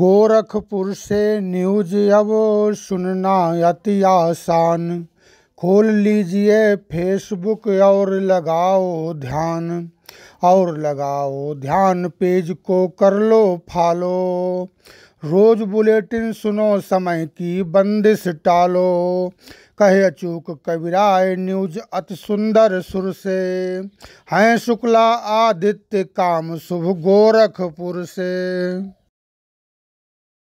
गोरखपुर से न्यूज अब सुनना अति आसान खोल लीजिए फेसबुक और लगाओ ध्यान और लगाओ ध्यान पेज को कर लो फॉलो रोज बुलेटिन सुनो समय की बंदिश टालो कहे अचूक कविराय न्यूज अति सुंदर सुर से हैं शुक्ला आदित्य काम शुभ गोरखपुर से